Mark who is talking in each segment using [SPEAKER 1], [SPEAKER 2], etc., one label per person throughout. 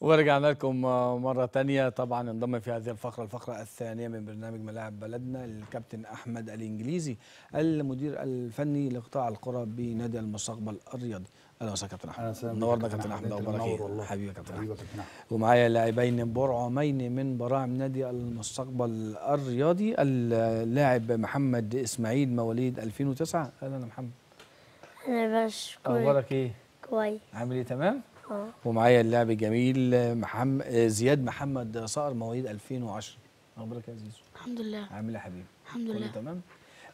[SPEAKER 1] ورجعنا لكم مرة تانية طبعا انضم في هذه الفقرة الفقرة الثانية من برنامج ملاعب بلدنا الكابتن أحمد الإنجليزي المدير الفني لقطاع القرى بنادي المستقبل الرياضي أهلا وسهلا كابتن أحمد نورنا كابتن أحمد أخبارك حبيبي كابتن أحمد ومعايا لاعبين برعمين من براعم نادي المستقبل الرياضي اللاعب محمد إسماعيل مواليد 2009 أهلا يا محمد
[SPEAKER 2] أنا بشكرك أخبارك إيه؟ كويس
[SPEAKER 1] عامل إيه تمام؟ آه. ومعايا اللاعب الجميل محمد زياد محمد صقر مواليد 2010 اخبارك يا زيزو
[SPEAKER 2] الحمد لله عامل
[SPEAKER 1] ايه يا حبيبي الحمد لله تمام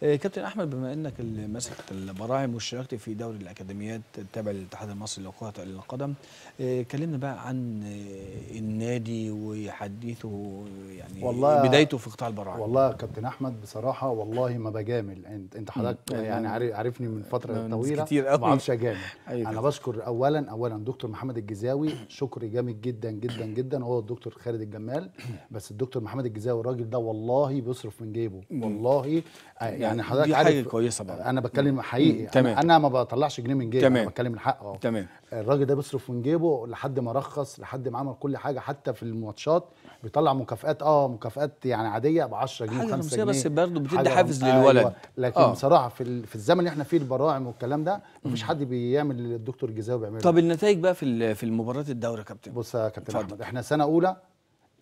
[SPEAKER 1] إيه، كابتن احمد بما انك اللي ماسك البراعم واشتركت في دوري الاكاديميات التابع للاتحاد المصري لكره القدم إيه، كلمنا بقى عن إيه، النادي وحديثه يعني والله بدايته في قطاع البراعم والله كابتن
[SPEAKER 3] احمد بصراحه والله ما بجامل انت حضرتك يعني, يعني عارفني من فتره طويله كتير قوي ما اعرفش اجامل أيوة. انا بشكر اولا اولا دكتور محمد الجزاوي شكر جامد جدا جدا جدا هو الدكتور خالد الجمال بس الدكتور محمد الجزاوي الراجل ده والله بيصرف من جيبه والله آه، يعني يعني حضرتك دي حاجه كويسه
[SPEAKER 1] بقى انا بتكلم حقيقي تمام.
[SPEAKER 3] انا ما بطلعش جنيه من جيبي تمام. انا بتكلم الحق اهو تمام الراجل ده بيصرف من جيبه لحد ما رخص لحد ما عمل كل حاجه حتى في الماتشات بيطلع مكافئات اه مكافئات يعني عاديه ب 10 جنيه 5 جنيه بس برضه بتدي حافز أيوة. للولد أيوة. لكن أوه. بصراحه في في الزمن اللي احنا فيه البراعم والكلام ده مفيش حد بيعمل اللي الدكتور الجزاوي بيعمله طب
[SPEAKER 1] النتائج بقى في في مباراه الدوري يا كابتن بص يا كابتن احمد
[SPEAKER 3] احنا سنه اولى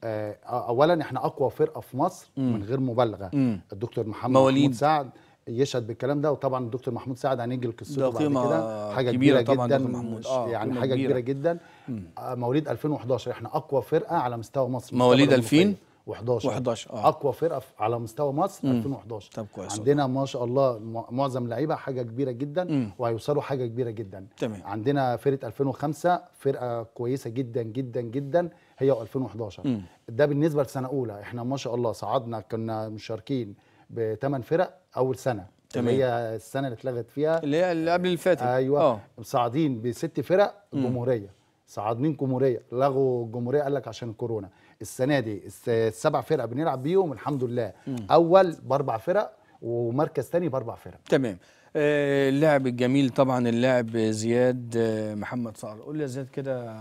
[SPEAKER 3] آه، آه، اولا احنا اقوى فرقه في مصر مم. من غير مبالغه الدكتور محمد مواليد. محمود سعد يشهد بالكلام ده وطبعا الدكتور محمود سعد هنيجي لقصته بعد كده حاجه كبيره, كبيرة جدا محمود. آه يعني حاجه كبيره, كبيرة جدا آه، مواليد 2011 احنا اقوى فرقه على مستوى مصر مواليد 2000 11 اه اقوى فرقه على مستوى مصر 2011
[SPEAKER 1] طب كويس عندنا
[SPEAKER 3] ما شاء الله معظم لعيبه حاجه كبيره جدا مم. وهيوصلوا حاجه كبيره جدا تمام عندنا فرقه 2005 فرقه كويسه جدا جدا جدا هي و2011 ده بالنسبه لسنه اولى احنا ما شاء الله صعدنا كنا مشاركين بثمان فرق اول سنه تمام. اللي هي السنه اللي اتلغت فيها اللي هي اللي قبل اللي فاتت ايوه أوه. صاعدين بست فرق جمهوريه صعدنين جمهوريه لغوا الجمهوريه قال لك عشان الكورونا السنه دي السبع فرق بنلعب بيهم الحمد لله مم. اول باربع فرق ومركز ثاني باربع فرق
[SPEAKER 1] تمام آه، اللاعب الجميل طبعا اللاعب زياد آه، محمد صقر قول لي يا زياد كده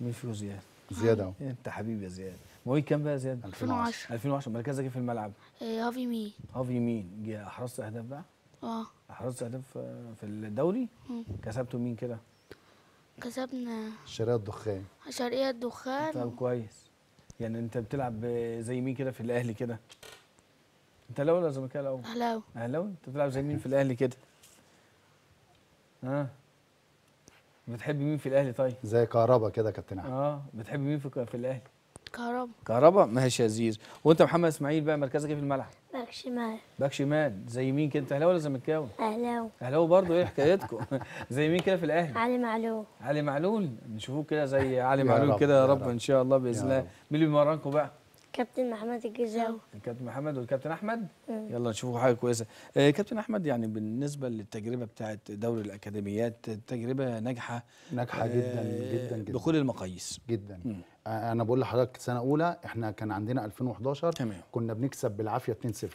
[SPEAKER 1] مين فيه زياد زياد اهو انت حبيبي يا زياد مواليد كام بقى يا زياد 2010 2010 مركزك ايه في الملعب
[SPEAKER 2] إيه، مين يمين
[SPEAKER 1] مين يمين احرزت اهداف بقى اه احرزت اهداف في الدوري كسبتوا مين كده
[SPEAKER 2] كسبنا
[SPEAKER 1] شرقية الدخان
[SPEAKER 2] شرقية الدخان طب
[SPEAKER 1] كويس يعني انت بتلعب زي مين كده في الاهلي كده انت الاول ولا زملكاوي الاول اهلاوي اهلاوي انت بتلعب زي مين في الاهلي كده ها آه. بتحب مين في الاهلي طيب زي كهربا كده كابتن احمد اه بتحب مين في في الاهلي كهربا كهربا ماشي يا زيز وانت محمد اسماعيل بقى مركزك ايه في الملعب
[SPEAKER 2] باك شمال
[SPEAKER 1] باك شمال زي مين كده انت اهلاوي ولا زملكاوي اهلاوي اهلاوي برضه ايه حكايتكم زي مين كده في الاهلي
[SPEAKER 2] علي معلول
[SPEAKER 1] علي معلول نشوفوك كده زي علي معلول كده يا رب, يا رب ان شاء الله باذن الله مين اللي بيمرنكم بقى
[SPEAKER 2] كابتن محمد الجزاوي
[SPEAKER 1] الكابتن محمد والكابتن احمد مم. يلا نشوفوا حاجه كويسه آه كابتن احمد يعني بالنسبه للتجربه بتاعه دوري الاكاديميات تجربه ناجحه ناجحه آه جدا جدا جدا بكل المقاييس
[SPEAKER 3] جدا مم. آه، انا بقول لحضرتك سنه اولى احنا كان عندنا 2011 تمام. كنا بنكسب بالعافيه 2-0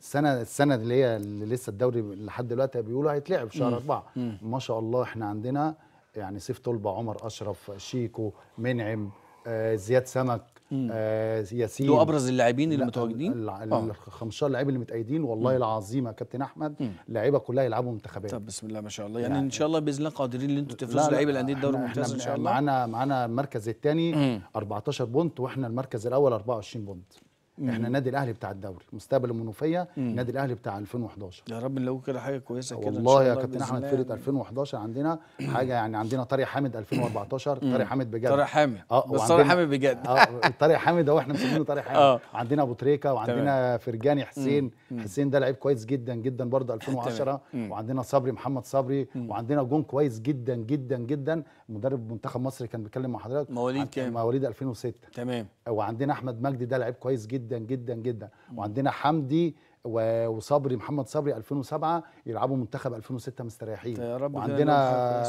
[SPEAKER 3] السنه السنه اللي هي اللي لسه الدوري لحد دلوقتي بيقولوا هيتلعب شهر 4 ما شاء الله احنا عندنا يعني سيف طلبه عمر اشرف شيكو منعم آه زياد سمك آه ياسين دول ابرز اللاعبين اللي متواجدين ال آه. 15 لاعب اللي متأيدين والله مم. العظيم يا كابتن احمد اللعيبه كلها يلعبوا منتخبات طب بسم الله ما
[SPEAKER 1] شاء الله يعني, يعني ان شاء الله باذن الله قادرين ان انتوا تفوزوا لعيبه الانديه الدوري الممتاز ان شاء الله معانا
[SPEAKER 3] معانا المركز الثاني 14 بونت واحنا المركز الاول 24 بونت مم. احنا النادي الاهلي بتاع الدوري مستقبل المنوفيه النادي الاهلي بتاع 2011
[SPEAKER 1] يا رب نلاقوا كده حاجه كويسه كده والله يا كابتن احمد
[SPEAKER 3] فرقه 2011 عندنا حاجه يعني عندنا طارق حامد 2014 طارق حامد بجد طارق حامد اه بس طارق حامد بجد اه طارق حامد اهو احنا مسمينه طارق حامد آه. عندنا ابو تريكه وعندنا فرجاني حسين مم. حسين ده لعيب كويس جدا جدا برضه 2010 وعندنا صبري محمد صبري مم. وعندنا جون كويس جدا جدا جدا مدرب منتخب مصر كان بيتكلم مع حضرتك مواليد كام؟ مواليد 2006 تمام وعندنا احمد مجدي ده لعيب كويس جدا جدا جدا جدا وعندنا حمدي وصبري محمد صبري 2007 يلعبوا منتخب 2006 مستريحين وعندنا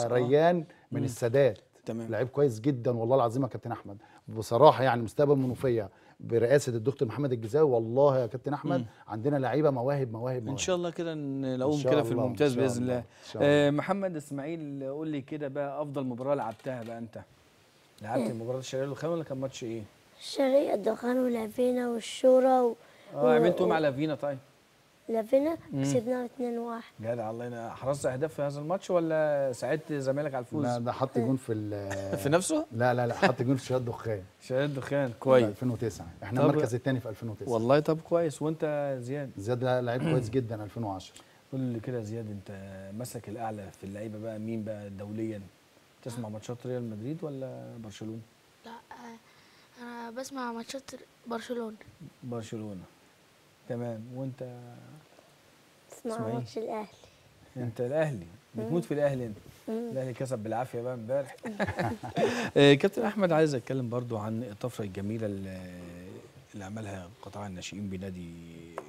[SPEAKER 3] آه. ريان من السادات تمام لعيب كويس جدا والله العظيم يا كابتن احمد بصراحه يعني مستقبل منوفيه برئاسه الدكتور محمد الجزاوي والله يا كابتن
[SPEAKER 1] احمد مم. عندنا لعيبه مواهب مواهب مواهب ان شاء الله كده نلاقوهم كده في الممتاز باذن الله, الله. آه محمد اسماعيل قول لي كده بقى افضل مباراه لعبتها بقى انت لعبت مباراه الشرقيه الخام ولا كان ماتش ايه
[SPEAKER 2] شرقية الدخان ولافينا والشورى و... اه عملتوا يعني مع لافينا طيب لافينا كسبنا 2 1
[SPEAKER 1] جدع الله ينور احرزت اهداف في هذا الماتش ولا ساعدت زمايلك على الفوز؟ لا ده حط جون في في نفسه؟ لا لا لا حط جون في شهاد دخان شهاد دخان كويس 2009 احنا المركز الثاني في 2009 والله طب كويس وانت زياد زياد لعيب كويس جدا 2010 قول كده يا زياد انت مسك الاعلى في اللعيبه بقى مين بقى دوليا؟ تسمع ماتشات ريال مدريد ولا برشلونه؟
[SPEAKER 2] لا آه، انا بسمع ماتشات برشلونه
[SPEAKER 1] برشلونه تمام وانت
[SPEAKER 2] بسمع إيه؟ ماتش الاهلي
[SPEAKER 1] انت الاهلي بتموت في الاهلي انت الاهلي كسب بالعافيه بقى امبارح آه، كابتن احمد عايز اتكلم برضو عن الطفره الجميله اللي عملها قطاع الناشئين بنادي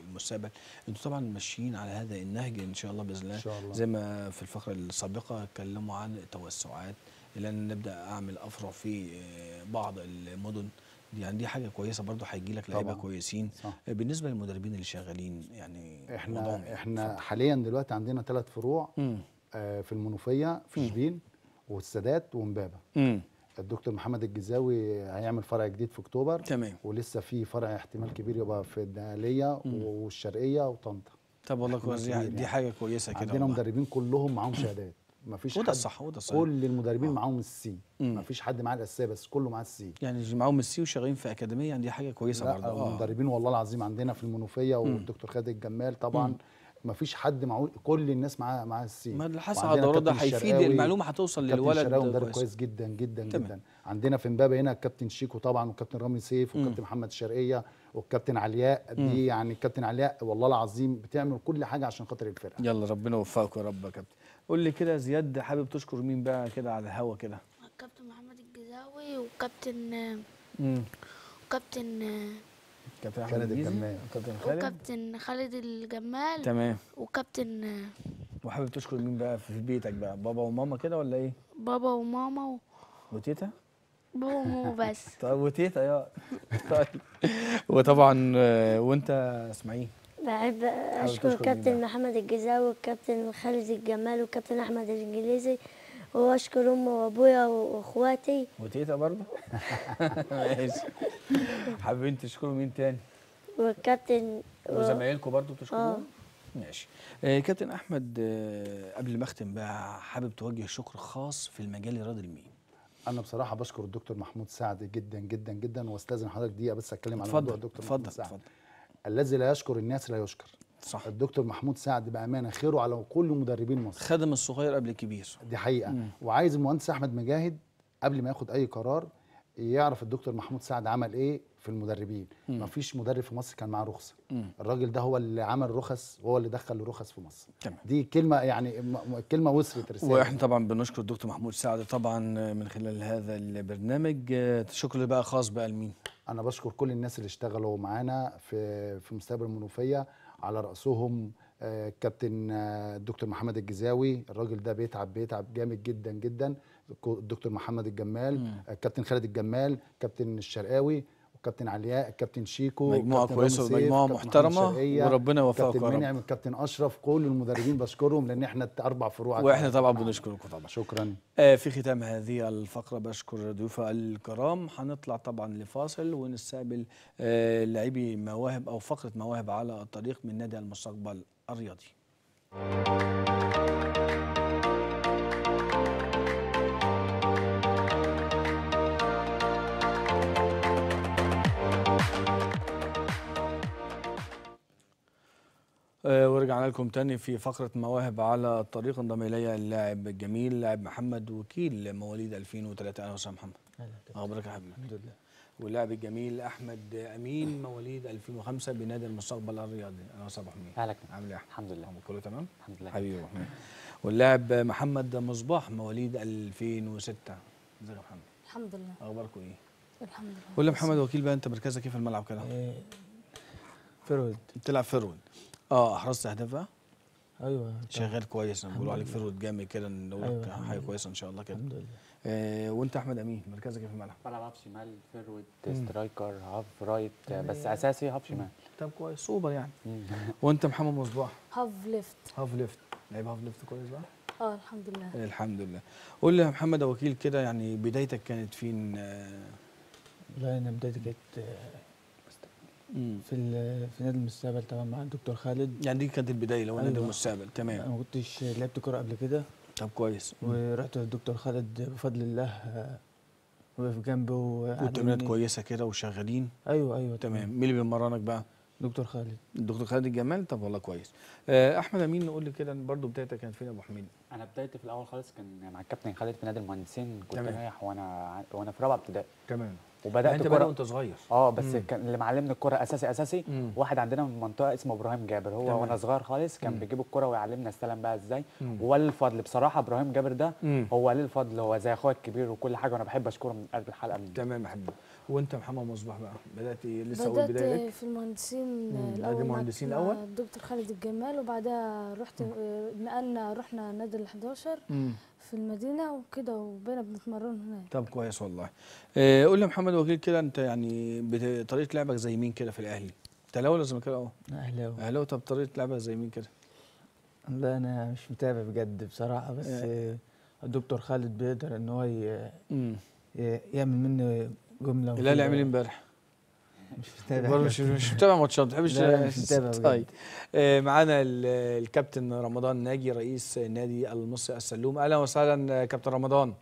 [SPEAKER 1] المستقبل انتوا طبعا ماشيين على هذا النهج ان شاء الله باذن الله, الله زي ما في الفقره السابقه اتكلموا عن التوسعات الى ان نبدا اعمل افرع في آه، بعض المدن دي يعني دي حاجه كويسه برضو هيجي لك لعيبه كويسين صح. آه، بالنسبه للمدربين اللي شغالين يعني احنا إيه؟ احنا فضل.
[SPEAKER 3] حاليا دلوقتي عندنا ثلاث فروع آه في المنوفيه في شبين والسادات ومبابه الدكتور محمد الجزاوي هيعمل فرع جديد في اكتوبر تمام ولسه في فرع احتمال كبير يبقى في الدقهليه والشرقيه وطنطا طب والله كويس دي, يعني. حاجه كويسه كده عندنا مدربين كلهم معاهم شهادات ما فيش وده الصح وده الصح كل المدربين آه. معاهم السي ما فيش حد معاه الاساسيه بس كله معاه السي يعني معاهم السي وشغالين في اكاديميه يعني دي حاجه كويسه برضه لا آه. المدربين والله العظيم عندنا في المنوفيه والدكتور خالد الجمال طبعا مم. ما فيش حد معه كل الناس معاه معاه السي ما اللي حصل على الدورات ده هيفيد المعلومه هتوصل للولد ده الشراوي مدرب كويس جدا جدا تمام. جدا عندنا في امبابه هنا الكابتن شيكو طبعا والكابتن رامي سيف والكابتن محمد الشرقيه والكابتن علياء دي يعني الكابتن علياء والله العظيم بتعمل كل حاجه عشان خاطر الفرقه
[SPEAKER 1] يلا ربنا يوفقك يا رب يا كابتن قول لي كده زياد حابب تشكر مين بقى كده على الهوا كده كابتن
[SPEAKER 2] محمد الجزاوي وكابتن امم وكابتن
[SPEAKER 1] كابتن خالد الجمال كابتن خالد
[SPEAKER 2] وكابتن خالد الجمال تمام وكابتن
[SPEAKER 1] وحابب تشكر مين بقى في بيتك بقى بابا وماما كده ولا ايه
[SPEAKER 2] بابا وماما و... وتيتا بابا وماما بس طب وتيتا يا طيب
[SPEAKER 1] وطبعا آه، وانت اسماعيل
[SPEAKER 2] بحب اشكر كابتن محمد الجزاوي والكابتن خالد الجمال والكابتن احمد الانجليزي واشكر امي وابويا واخواتي
[SPEAKER 1] وتيتا برضه ماشي حابين تشكروا مين تاني
[SPEAKER 2] والكابتن وزمايلكم برضه بتشكروهم آه.
[SPEAKER 1] ماشي آه، كابتن احمد آه، قبل ما اختم بقى حابب توجه شكر خاص في المجال الرياضي لمين انا بصراحه بشكر الدكتور محمود
[SPEAKER 3] سعد جدا جدا جدا واستاذن حضرتك دقيقه بس اتكلم على موضوع الدكتور محمود سعد اتفضل اتفضل الذي لا يشكر الناس لا يشكر صح الدكتور محمود سعد بامانه خيره على كل مدربين مصر خدم الصغير قبل الكبير دي حقيقه مم. وعايز المهندس احمد مجاهد قبل ما ياخد اي قرار يعرف الدكتور محمود سعد عمل ايه في المدربين مم. مفيش مدرب في مصر كان معاه رخصه الراجل ده هو اللي عمل رخص وهو اللي دخل الرخص في مصر تمام. دي كلمه يعني كلمه وصلت رساله واحنا
[SPEAKER 1] طبعا بنشكر الدكتور محمود سعد طبعا من خلال هذا البرنامج شكر بقى خاص بقى لمين انا بشكر كل الناس اللي اشتغلوا معانا في في مستقبل
[SPEAKER 3] المنوفيه على راسهم آه، كابتن آه، الدكتور محمد الجزاوي الراجل ده بيتعب بيتعب جامد جدا جدا الدكتور محمد الجمال آه، كابتن خالد الجمال كابتن الشرقاوي كابتن علياء الكابتن شيكو مجموعه كويسه مجموعه محترمه وربنا يوفقكم كابتن منعم الكابتن اشرف كل المدربين بشكرهم لان احنا اربع فروع واحنا طبعا
[SPEAKER 1] بنشكركم طبعا شكرا آه في ختام هذه الفقره بشكر ضيوف الكرام هنطلع طبعا لفاصل ونستقبل آه لاعبي مواهب او فقره مواهب على الطريق من نادي المستقبل الرياضي آه، ورجعنا لكم تاني في فقرة مواهب على الطريق انضم إلي اللاعب الجميل اللاعب محمد وكيل مواليد 2003 أهلا وسهلا محمد أهلا أخبارك يا حبيبي الحمد لله واللاعب الجميل أحمد أمين مواليد 2005 بنادي المستقبل الرياضي أهلا وسهلا أبو حميد أهلا عامل إيه الحمد لله كله تمام الحمد لله حبيبي أبو حميد واللاعب محمد مصباح مواليد 2006 ازيك يا محمد الحمد لله أخباركم إيه؟
[SPEAKER 2] الحمد لله قول لي محمد وكيل
[SPEAKER 1] بقى أنت مركزك إيه في الملعب كده؟ إيه، فيرود بتلعب فيرود اه حرزت اهدافها ايوه شغال كويس انا بقول عليك فرود جامد كده نقول لك أيوة حاجه كويسه ان شاء الله كده الحمد لله آه وانت احمد امين مركزك إيه في الملعب بلعب هاف شمال فرود سترايكر هاف رايت بس اساسي هاف شمال طب كويس سوبر يعني وانت محمد مصباح
[SPEAKER 2] هاف ليفت هاف
[SPEAKER 1] ليفت لعيب هاف ليفت كويس بقى
[SPEAKER 2] اه الحمد لله
[SPEAKER 1] الحمد لله قول لي يا محمد وكيل كده يعني بدايتك كانت فين آه لا انا بدايتي كانت آه، في في نادي المستقبل طبعا مع الدكتور خالد يعني دي كانت البدايه لو نادي أيوة. المستقبل تمام انا ما كنتش لعبت كوره قبل كده طب كويس ورحت للدكتور خالد بفضل الله وقف جنبي والتمرينات إيه. كويسه كده وشغالين ايوه ايوه تمام مين اللي بيمرنك بقى؟ دكتور خالد دكتور خالد الجمال طب والله كويس آه، احمد امين نقول لي كده برضه بدايتك كانت فين يا ابو حميد انا بدايتي في الاول خالص كان مع الكابتن خالد في نادي المهندسين كنت رايح وانا وانا في رابعه ابتدائي تمام وبدات يعني انت وانت صغير اه بس مم. كان اللي معلمني الكرة اساسي اساسي مم. واحد عندنا من المنطقه اسمه ابراهيم جابر هو وانا صغير خالص كان مم. بيجيب الكرة ويعلمنا استلم بقى ازاي وولي الفضل بصراحه ابراهيم جابر ده مم. هو ليه الفضل هو زي اخويا الكبير وكل حاجه وانا بحب اشكره من قلب الحلقه تمام يا حبيبي وانت محمد مصباح بقى بدات لسه اول بدايه بدات في
[SPEAKER 2] المهندسين الاول المهندسين الاول الدكتور خالد الجمال وبعدها رحت نقلنا رحنا نادي ال 11 في المدينه وكده وبقينا بنتمرن هناك
[SPEAKER 1] طب كويس والله آه، قول لي محمد وكيل كده انت يعني طريقه لعبك زي مين كده في الاهلي؟ انت الاول ولا زملكاوي اهو؟ اهلاوي اهلاوي طب طريقه لعبك زي مين كده؟ لا انا مش متابع بجد بصراحه بس آه. الدكتور خالد بيقدر ان هو يعمل مني جمله الهلال عمل ايه امبارح؟ مش متابع مش متابع ماتشات ما بتحبش متابع طيب آه، معانا الكابتن رمضان ناجي رئيس نادي المصري السلوم اهلا وسهلا آه، كابتن رمضان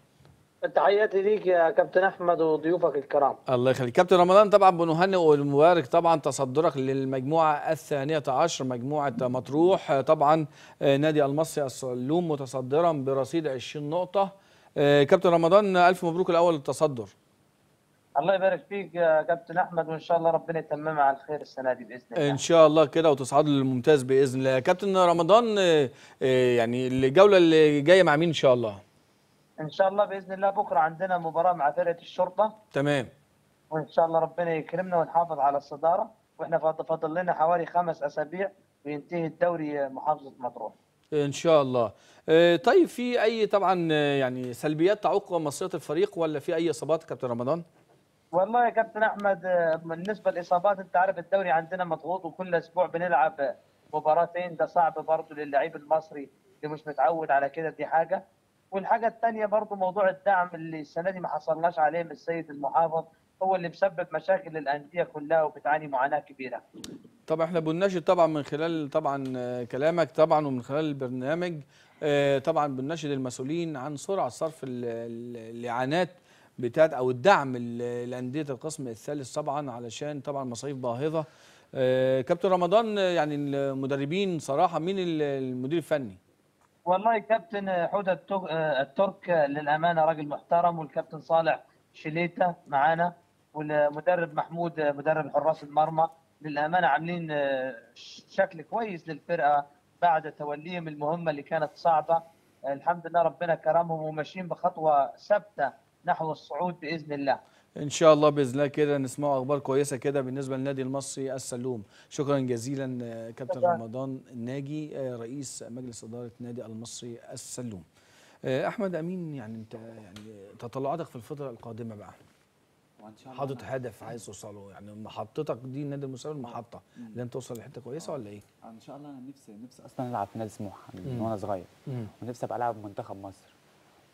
[SPEAKER 2] تحياتي ليك يا كابتن احمد وضيوفك الكرام
[SPEAKER 1] الله يخليك كابتن رمضان طبعا بنهنئ والمبارك طبعا تصدرك للمجموعه الثانيه عشر مجموعه مطروح آه، طبعا نادي المصري السلوم متصدرا برصيد 20 نقطه كابتن رمضان الف مبروك الاول للتصدر
[SPEAKER 2] الله يبارك فيك يا كابتن احمد وان شاء الله ربنا يتممها على الخير السنه دي باذن الله ان
[SPEAKER 1] شاء الله كده وتصعدوا للممتاز باذن الله كابتن رمضان آه، آه، يعني الجوله اللي جايه مع مين ان شاء الله
[SPEAKER 2] ان شاء الله باذن الله بكره عندنا مباراه مع فرقه الشرطه تمام وان شاء الله ربنا يكرمنا ونحافظ على الصداره واحنا فاضل لنا حوالي خمس اسابيع وينتهي الدوري آه، محافظه مطروح
[SPEAKER 1] ان شاء الله طيب في اي طبعا يعني سلبيات تعوق مصيره الفريق ولا في اي اصابات كابتن رمضان
[SPEAKER 2] والله يا كابتن احمد بالنسبه للاصابات انت عارف الدوري عندنا مضغوط وكل اسبوع بنلعب مباراتين ده صعب برضه للعيب المصري اللي مش متعود على كده دي حاجه والحاجه الثانيه برضه موضوع الدعم اللي السنه دي ما حصلناش عليه من السيد المحافظ هو اللي مسبب مشاكل للانديه كلها وبتعاني معاناه كبيره.
[SPEAKER 1] طبعا احنا بنناشد طبعا من خلال طبعا كلامك طبعا ومن خلال البرنامج آه، طبعا بنناشد المسؤولين عن سرعه صرف الاعانات بتاعت او الدعم لانديه القسم الثالث طبعا علشان طبعا مصاريف باهظه آه كابتن رمضان يعني المدربين صراحه مين المدير الفني؟
[SPEAKER 2] والله كابتن حوده آه، الترك للامانه راجل محترم والكابتن صالح شليتا معانا والمدرب محمود مدرب حراس المرمى للامانه عاملين آه، شكل كويس للفرقه بعد توليهم المهمه اللي كانت صعبه الحمد لله ربنا كرمهم وماشيين بخطوه ثابته نحو الصعود باذن الله ان
[SPEAKER 1] شاء الله باذن الله كده نسمع اخبار كويسه كده بالنسبه للنادي المصري السلوم شكرا جزيلا آه، كابتن رمضان الناجي آه، رئيس مجلس اداره نادي المصري السلوم آه، احمد امين يعني انت يعني تطلعاتك في الفتره القادمه بقى حاطط هدف عايز توصله يعني محطتك دي النادي المصري المحطه اللي انت توصل لحته كويسه ولا ايه؟ ان شاء الله انا نفسي نفسي اصلا العب في نادي سموحه من وانا صغير ونفسي ابقى العب منتخب مصر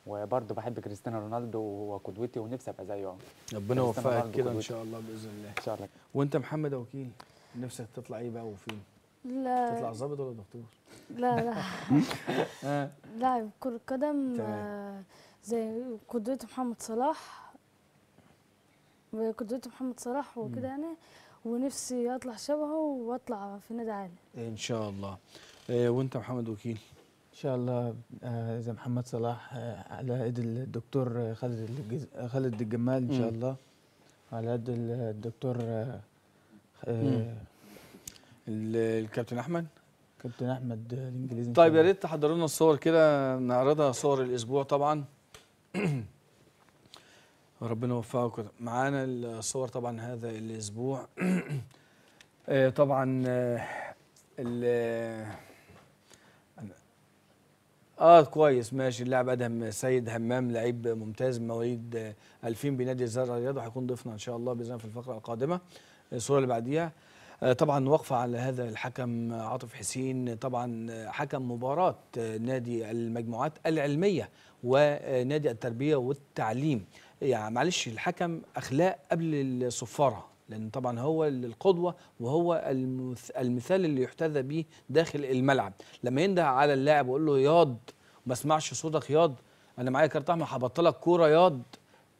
[SPEAKER 1] وبرضه بحب كريستيانو رونالدو وهو قدوتي ونفسي ابقى زيه ربنا يوفقك كده ان شاء الله باذن الله ان شاء الله وانت محمد وكيل نفسك تطلع ايه بقى وفين؟
[SPEAKER 2] لا تطلع ظابط ولا دكتور؟
[SPEAKER 1] لا لا آه.
[SPEAKER 2] لاعب كرة قدم آه، زي قدوتي محمد صلاح قدوتي محمد صلاح وكده يعني ونفسي اطلع شبهه واطلع في نادي عالي
[SPEAKER 1] ان شاء الله آه، وانت محمد وكيل ان شاء الله آه، اذا محمد صلاح آه، على ايد الدكتور آه، خالد خالد الجمال ان شاء الله على يد الدكتور الكابتن احمد كابتن احمد الانجليزي طيب يا ريت تحضروا لنا الصور كده نعرضها صور الاسبوع طبعا ربنا يوفقك معانا الصور طبعا هذا الاسبوع طبعا ال اه كويس ماشي اللاعب ادهم سيد همام لعيب ممتاز مواليد 2000 بنادي الزرع الرياض وهيكون ضيفنا ان شاء الله باذن الله في الفقره القادمه الصوره اللي بعديها آه، طبعا وقفة على هذا الحكم عاطف حسين طبعا آه، حكم مباراة آه، نادي المجموعات العلمية ونادي التربية والتعليم يعني معلش الحكم أخلاق قبل الصفارة لأن طبعا هو القدوة وهو المثال اللي يحتذى به داخل الملعب لما ينده على اللاعب ويقول له ياض ما اسمعش صوتك ياض أنا معايا كارت أحمر هبطلك كورة ياض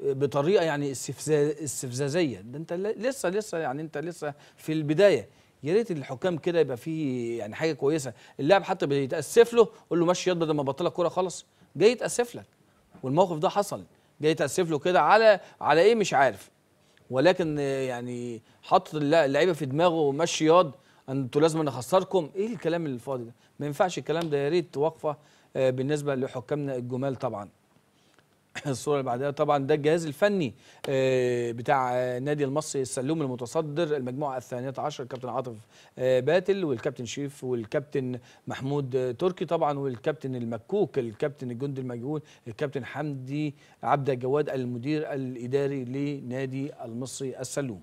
[SPEAKER 1] بطريقه يعني استفزازيه ده انت لسه لسه يعني انت لسه في البدايه يا ريت الحكام كده يبقى فيه يعني حاجه كويسه اللاعب حتى بيتاسف له قول له ماشي ياض بدل ما بطلك كوره خالص جاي يتاسف لك والموقف ده حصل جاي يتاسف له كده على على ايه مش عارف ولكن يعني حط اللعيبه في دماغه ومشي ياض انتوا لازم نخسركم ايه الكلام الفاضي ده ما ينفعش الكلام ده يا ريت وقفه آه، بالنسبه لحكامنا الجمال طبعا الصوره اللي بعدها طبعا ده الجهاز الفني آه، بتاع آه، نادي المصري السلوم المتصدر المجموعه الثانيه عشر الكابتن عاطف آه، باتل والكابتن شريف والكابتن محمود تركي طبعا والكابتن المكوك الكابتن الجندي المجهول الكابتن حمدي عبد الجواد المدير الاداري لنادي المصري السلوم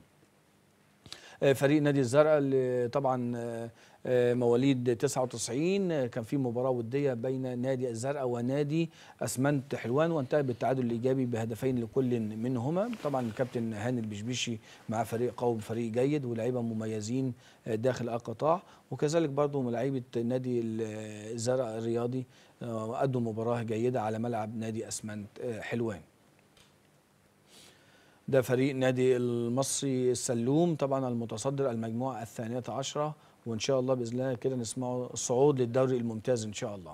[SPEAKER 1] فريق نادي الزرقاء اللي طبعا آه، آه، مواليد 99 آه، كان في مباراه وديه بين نادي الزرقاء ونادي اسمنت حلوان وانتهت بالتعادل الايجابي بهدفين لكل منهما طبعا الكابتن هاني البشبيشي مع فريق قوي فريق جيد ولاعيبه مميزين داخل القطاع وكذلك برضه لعيبه نادي الزرقاء الرياضي قدموا مباراه جيده على ملعب نادي اسمنت حلوان ده فريق نادي المصري السلوم طبعا المتصدر المجموعة الثانية عشرة وإن شاء الله بإذن الله كده نسمعه الصعود للدوري الممتاز إن شاء الله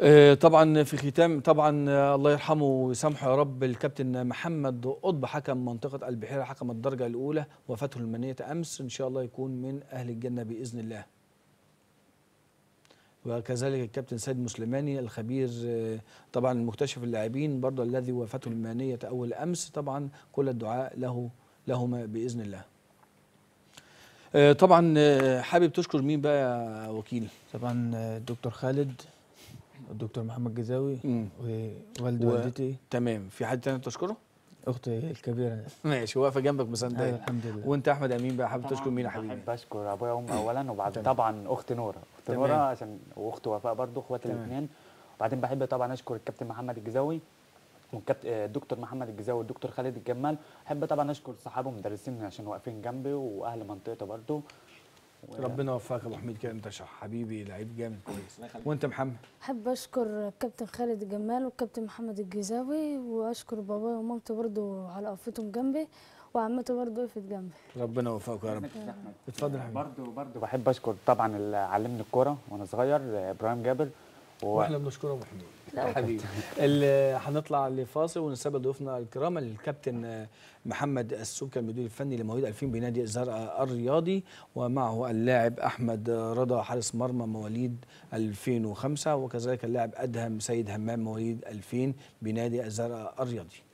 [SPEAKER 1] آه، طبعا في ختام طبعا الله يرحمه ويسامحه يا رب الكابتن محمد قطب حكم منطقه البحيره حكم الدرجه الاولى وفاته المنيه امس ان شاء الله يكون من اهل الجنه باذن الله وكذلك الكابتن سيد مسلماني الخبير آه، طبعا المكتشف اللاعبين برضه الذي وفاته المهنيه اول امس طبعا كل الدعاء له لهما باذن الله آه، طبعا آه، حابب تشكر مين بقى يا وكيلي طبعا الدكتور خالد الدكتور محمد جزاوي ووالد والدتي تمام في حد تاني تشكره اختي الكبيره ماشي واقفه جنبك مساندة آه، الحمد لله وانت احمد امين بقى حابب تشكر مين يا حبيبي؟ بحب اشكر ابويا وامي اولا وبعد طبعا اخت نوره اخت نوره عشان واخت وفاء برضه اخوات الاثنين وبعدين بحب طبعا اشكر الكابتن محمد الجزاوي والكابتن الدكتور محمد الجزاوي والدكتور خالد الجمال بحب طبعا اشكر صحابه مدرسين عشان واقفين جنبي واهل منطقته برضه ربنا يوفقك يا ابو حميد كده انت حبيبي لعيب جامد كويس وانت محمد
[SPEAKER 2] احب اشكر كابتن خالد الجمال والكابتن محمد الجيزاوي واشكر بابايا ومامتي برضو على وقفتهم جنبي وعمتي برضه وقفت جنبي
[SPEAKER 1] ربنا يوفقك يا رب اتفضل يا حبيبي برضه برضه بحب اشكر طبعا اللي علمني الكوره وانا صغير ابراهيم جابر واحنا بنشكرهم
[SPEAKER 2] وحنا حبيبي
[SPEAKER 1] هنطلع لفاصل ونستقبل ضيوفنا الكرام الكابتن آه، محمد السوكي المدير الفني لمواليد 2000 بنادي الزرقاء الرياضي ومعه اللاعب احمد آه، رضا حارس مرمى مواليد 2005 وكذلك اللاعب ادهم سيد همام مواليد 2000 بنادي الزرقاء الرياضي